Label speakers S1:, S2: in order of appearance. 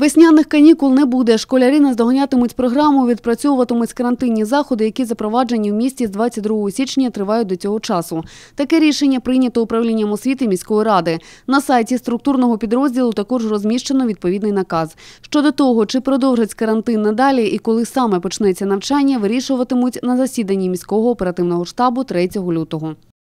S1: Весняних канікул не буде. Школярі наздоганятимуть програму, відпрацьовуватимуть карантинні заходи, які запроваджені в місті з 22 січня тривають до цього часу. Таке рішення прийнято управлінням освіти міської ради. На сайті структурного підрозділу також розміщено відповідний наказ. Щодо того, чи продовжать карантин надалі і коли саме почнеться навчання, вирішуватимуть на засіданні міського оперативного штабу 3 лютого.